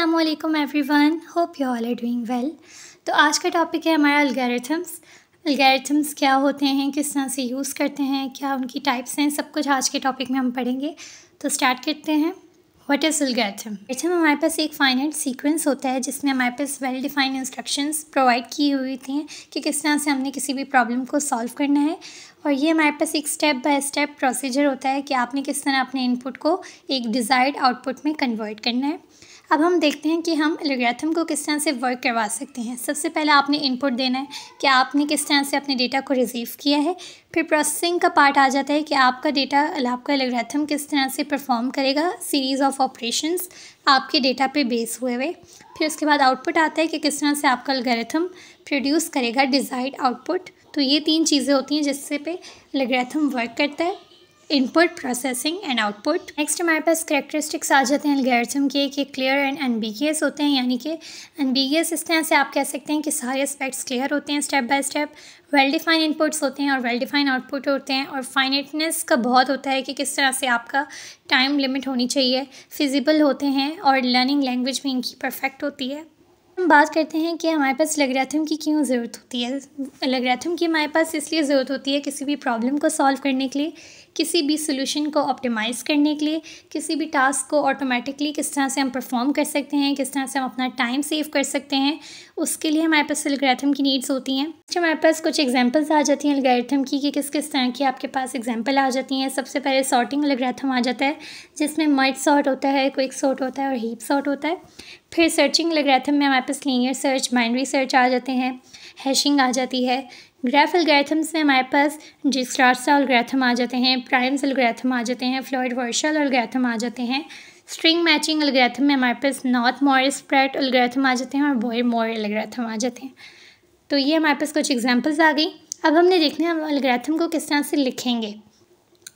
every everyone hope you all are doing well तो आज का टॉपिक है हमारा अलगैरिथम्स अलगैरिथम्स क्या होते हैं किस तरह से यूज़ करते हैं क्या उनकी टाइप्स हैं सब कुछ आज के टॉपिक में हम पढ़ेंगे तो स्टार्ट करते हैं व्हाट इज़ अलगैरिथम अलगैरिथम हमारे पास एक फाइनेट सीक्वेंस होता है जिसमें हमारे पास वेल डिफाइंड इंस्ट्रक्शंस प्रोवाइड की हुई थी कि किस तरह से हमने किसी भी प्रॉब्लम को सॉल्व करना है और ये हमारे पास एक स्टेप बाय स्टेप प्रोसीजर होता है कि आपने किस तरह अपने इनपुट को एक डिज़ायर्ड आउटपुट में कन्वर्ट करना है अब हम देखते हैं कि हम एलोग्रेथम को किस तरह से वर्क करवा सकते हैं सबसे पहले आपने इनपुट देना है कि आपने किस तरह से अपने डेटा को रिसीव किया है फिर प्रोसेसिंग का पार्ट आ जाता है कि आपका डेटा आपका एलोग्रेथम किस तरह से परफॉर्म करेगा सीरीज़ ऑफ ऑपरेशंस आपके डेटा पे बेस हुए हुए फिर उसके बाद आउटपुट आता है कि किस तरह से आपका एलोग्रेथम प्रोड्यूस करेगा डिज़ाइड आउटपुट तो ये तीन चीज़ें होती हैं जिससे पे एलोग्रेथम वर्क करता है input processing and output next हमारे पास करेक्टरिस्टिक्स आ जाते हैं एल्गेरिथम के कि क्लियर एंड एनबीगियस होते हैं यानी कि एनबीगियस इस तरह से आप कह सकते हैं कि सारे एस्पेक्ट्स क्लियर होते हैं step by step well define inputs होते हैं और वेल डिफाइन आउटपुट होते हैं और फाइनेटनेस का बहुत होता है कि किस तरह से आपका टाइम लिमिट होनी चाहिए फिजिबल होते हैं और लर्निंग लैंग्वेज भी इनकी परफेक्ट होती है हम बात करते हैं कि हमारे पास लगराथम की क्यों ज़रूरत होती है लगराथम की हमारे पास इसलिए ज़रूरत होती है किसी भी प्रॉब्लम को सॉल्व करने के लिए किसी भी सोल्यूशन को ऑप्टिमाइज़ करने के लिए किसी भी टास्क को ऑटोमेटिकली किस तरह से हम परफॉर्म कर सकते हैं किस तरह से हम अपना टाइम सेव कर सकते हैं उसके लिए हमारे पास एलग्रैथम की नीड्स होती हैं जो अच्छा, हमारे पास कुछ एग्जाम्पल्स आ जाती हैं एलग्रैथम की कि किस किस तरह की आपके पास एग्जाम्पल आ जाती हैं सबसे पहले सॉर्टिंग एलग्रैथम आ जाता है जिसमें मर्ज सॉर्ट होता है क्विक सॉर्ट होता है और हीप सॉर्ट होता है फिर सर्चिंग एलग्रैथम में हमारे पास लीनियर सर्च बाइनरी सर्च आ जाते हैं हैशिंग आ जाती है ग्राफ एल्ग्रेथम से हमारे पास डिस्टार्सा एल्ग्रेथम आ जाते हैं प्राइम्स अलग्रैथम आ जाते हैं फ्लॉइड वर्शल एल्ग्रेथम आ जाते हैं स्ट्रिंग मैचिंग अलग्रैथम में हमारे पास नॉर्थ मोर स्प्रेड अलग्रैथम आ जाते हैं और बोयर मोर अलग्रैथम आ जाते हैं तो ये हमारे पास कुछ एग्जाम्पल्स आ गई अब हमने देखना है हम अलग्रैथम को किस तरह से लिखेंगे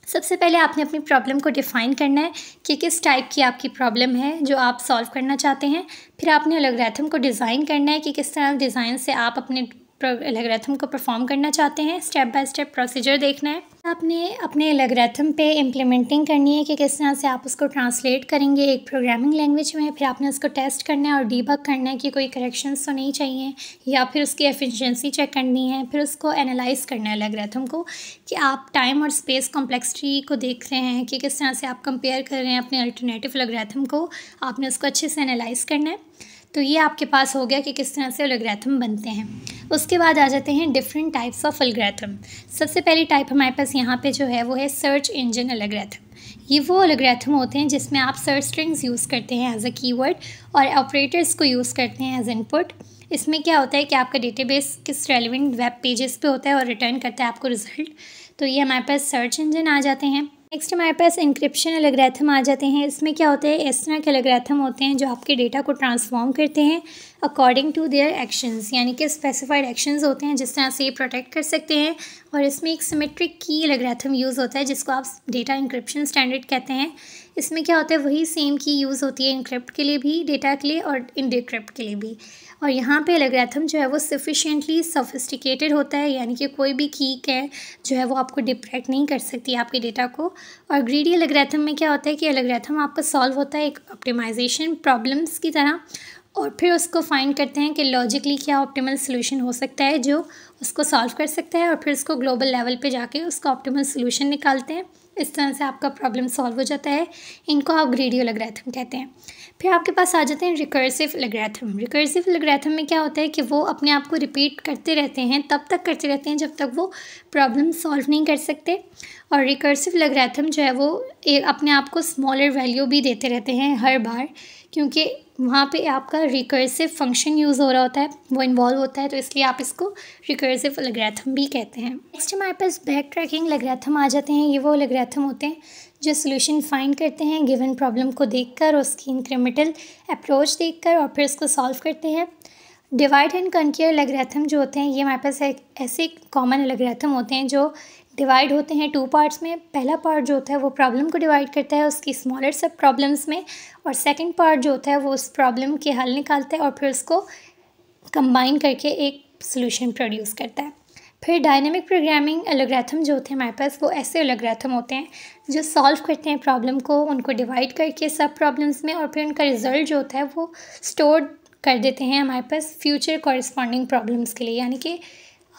सबसे पहले आपने अपनी प्रॉब्लम को डिफ़ाइन करना है कि किस टाइप की आपकी प्रॉब्लम है जो आप सॉल्व करना चाहते हैं फिर आपने अलग्रैथम को डिज़ाइन करना है कि किस तरह डिज़ाइन से आप अपने अलग्रैथम को परफॉर्म करना चाहते हैं स्टेप बाय स्टेप प्रोसीजर देखना है आपने अपने लगरथम पे इम्प्लीमेंटिंग करनी है कि किस तरह से आप उसको ट्रांसलेट करेंगे एक प्रोग्रामिंग लैंग्वेज में फिर आपने उसको टेस्ट करना है और डीबक करना है कि कोई करेक्शंस तो नहीं चाहिए या फिर उसकी एफिशिएंसी चेक करनी है फिर उसको एनालाइज करना है लगरथम को कि आप टाइम और स्पेस कॉम्प्लेक्सिटी को देख रहे हैं कि किस तरह से आप कंपेयर कर रहे हैं अपने अल्टरनेटिव लगरथम को आपने उसको अच्छे से एनालाइज करना है तो ये आपके पास हो गया कि किस तरह से लगरथम बनते हैं उसके बाद आ जाते हैं डिफरेंट टाइप्स ऑफ अलग्रैथम सबसे पहली टाइप हमारे पास यहाँ पे जो है वो है सर्च इंजन अलग्रैथम ये वो अलग्रैथम होते हैं जिसमें आप सर्च स्ट्रिंग्स यूज़ करते हैं एज अ कीवर्ड और ऑपरेटर्स को यूज़ करते हैं एज इनपुट इसमें क्या होता है कि आपका डेटाबेस किस रेलिवेंट वेब पेजेस पे होता है और रिटर्न करता है आपको रिजल्ट तो ये हमारे पास सर्च इंजन आ जाते हैं नेक्स्ट हमारे पास इंक्रिप्शन अलग्रैथम आ जाते हैं इसमें क्या होते हैं इस तरह के अलग्रैथम होते हैं जो आपके डेटा को ट्रांसफॉर्म करते हैं अकॉर्डिंग टू देयर एक्शंस यानी कि स्पेसिफाइड एक्शंस होते हैं जिस तरह से ये प्रोटेक्ट कर सकते हैं और इसमें एक सिमेट्रिक की लगरेथम यूज़ होता है जिसको आप डेटा इंक्रिप्शन स्टैंडर्ड कहते हैं इसमें क्या होता है वही सेम की यूज़ होती है इंक्रिप्ट के लिए भी डेटा के लिए और इनडिक्रिप्ट के लिए भी और यहाँ पे लगरेथम जो है वो सफिशेंटली सोफिस्टिकेटेड होता है यानी कि कोई भी की है जो है वो आपको डिप्रैक्ट नहीं कर सकती आपके डेटा को और ग्रीडी अलग्रैथम में क्या होता है कि अलग्रैथम आपका सॉल्व होता है एक ऑप्टिमाइजेशन प्रॉब्लम्स की तरह और फिर उसको फाइंड करते हैं कि लॉजिकली क्या ऑप्टिमल सोल्यूशन हो सकता है जो उसको सॉल्व कर सकता है और फिर उसको ग्लोबल लेवल पे जाके उसका ऑप्टिमल सोल्यूशन निकालते हैं इस तरह से आपका प्रॉब्लम सॉल्व हो जाता है इनको आप ग्रेडियो लग्रैथम कहते हैं फिर आपके पास आ जाते हैं रिकर्सिव लग्रैथम रिकर्सिव लग्रैथम में क्या होता है कि वो अपने आप को रिपीट करते रहते हैं तब तक करते रहते हैं जब तक वो प्रॉब्लम सॉल्व नहीं कर सकते और रिकर्सिव लग्रैथम जो है वो अपने आप को स्मॉलर वैल्यू भी देते रहते हैं हर बार क्योंकि वहाँ पे आपका रिकर्सिव फंक्शन यूज़ हो रहा होता है वो इन्वॉल्व होता है तो इसलिए आप इसको रिकर्सिव लग्रैथम भी कहते हैं नेक्स्ट हमारे पास बैक ट्रैकिंग लग्रैथम आ जाते हैं ये वो लग्रैथम होते हैं जो सोल्यूशन फाइंड करते हैं गिवन प्रॉब्लम को देख कर उसकी इंक्रीमेंटल अप्रोच देख कर और फिर उसको सॉल्व करते हैं डिवाइड एंड कंकेयर लग्रैथम जो होते हैं ये हमारे पास ऐसे कॉमन लग्रैथम होते हैं जो डिवाइड होते हैं टू पार्ट्स में पहला पार्ट जो होता है वो प्रॉब्लम को डिवाइड करता है उसकी स्मॉलर सब प्रॉब्लम्स में और सेकंड पार्ट जो होता है वो उस प्रॉब्लम के हल निकालता है और फिर उसको कंबाइन करके एक सोल्यूशन प्रोड्यूस करता है फिर डायनेमिक प्रोग्रामिंग एलोग्राथम जो होते हैं हमारे पास वो ऐसे एलोग्राथम होते हैं जो सॉल्व करते हैं प्रॉब्लम को उनको डिवाइड करके सब प्रॉब्लम्स में और फिर उनका रिजल्ट जो होता है वो स्टोर कर देते हैं हमारे पास फ्यूचर कॉरस्पॉन्डिंग प्रॉब्लम्स के लिए यानी कि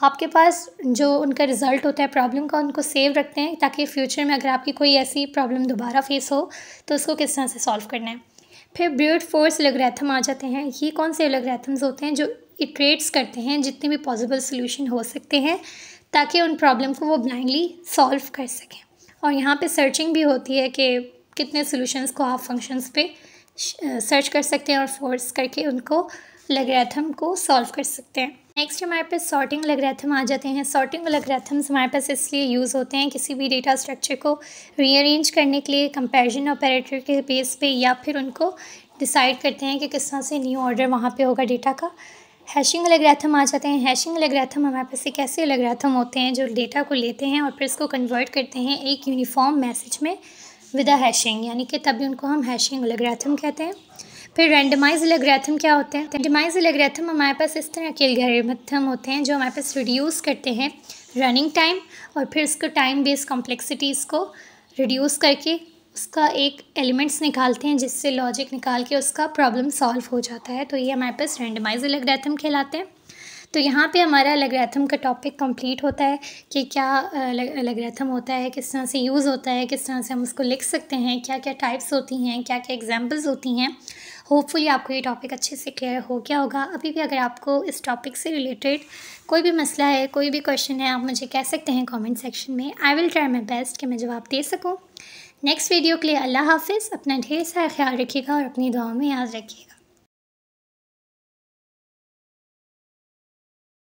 आपके पास जो उनका रिज़ल्ट होता है प्रॉब्लम का उनको सेव रखते हैं ताकि फ्यूचर में अगर आपकी कोई ऐसी प्रॉब्लम दोबारा फेस हो तो उसको किस तरह से सॉल्व करना है फिर ब्रूट फोर्स लगरेथम आ जाते हैं ये कौन से एलोग्रेथम्स होते हैं जो इट्रेट्स करते हैं जितने भी पॉसिबल सोल्यूशन हो सकते हैं ताकि उन प्रॉब्लम को वो ब्लाइंडली सॉल्व कर सकें और यहाँ पर सर्चिंग भी होती है कि कितने सोल्यूशंस को आप फंक्शंस पे सर्च कर सकते हैं और फोर्स करके उनको लगरेथम को सॉल्व कर सकते हैं नेक्स्ट हमारे पास सॉर्टिंग लगरेथम तो आ जाते हैं सॉर्टिंग लगरेथम्स तो हमारे पास इसलिए यूज़ होते हैं किसी भी डेटा स्ट्रक्चर को रीअरेंज करने के लिए कंपेरिजन ऑपरेटर के बेस पे या फिर उनको डिसाइड करते हैं कि किस तरह से न्यू ऑर्डर वहाँ पे होगा डेटा का हैशिंग लग्रेथम तो आ जाते हैं हैशिंग लग्रेथम हमारे पास एक ऐसे लग्रेथम होते हैं जो डेटा को लेते हैं और फिर इसको कन्वर्ट करते हैं एक यूनिफॉर्म मैसेज में विदा हैशिंग यानी कि तभी उनको हम हैशिंग लग्रेथम कहते हैं फिर रेंडमाइज एलेग्रेथम क्या होते हैं रेंडमाइज एलेग्रेथम हमारे पास इस तरह के एलेग्रेथम होते हैं जो हमारे पास रिड्यूस करते हैं रनिंग टाइम और फिर उसको टाइम बेस्ड कॉम्प्लेक्सिटीज़ को रिड्यूस करके उसका एक एलिमेंट्स निकालते हैं जिससे लॉजिक निकाल के उसका प्रॉब्लम सॉल्व हो जाता है तो ये हमारे पास रेंडमाइज एलेग्रेथम कहलाते हैं तो यहाँ पे हमारा लगरेथम का टॉपिक कंप्लीट होता है कि क्या लगरेथम होता है किस तरह से यूज़ होता है किस तरह से हम उसको लिख सकते हैं क्या क्या टाइप्स होती हैं क्या क्या एग्जाम्पल्स होती हैं होपफुली आपको ये टॉपिक अच्छे से क्लियर हो गया होगा अभी भी अगर आपको इस टॉपिक से रिलेटेड कोई भी मसला है कोई भी क्वेश्चन है आप मुझे कह सकते हैं कॉमेंट सेक्शन में I will try my best कि मैं जवाब दे सकूँ नेक्स्ट वीडियो के लिए अल्लाह हाफिज़ अपना ढेर सारा ख्याल रखिएगा और अपनी दुआओं में याद रखिएगा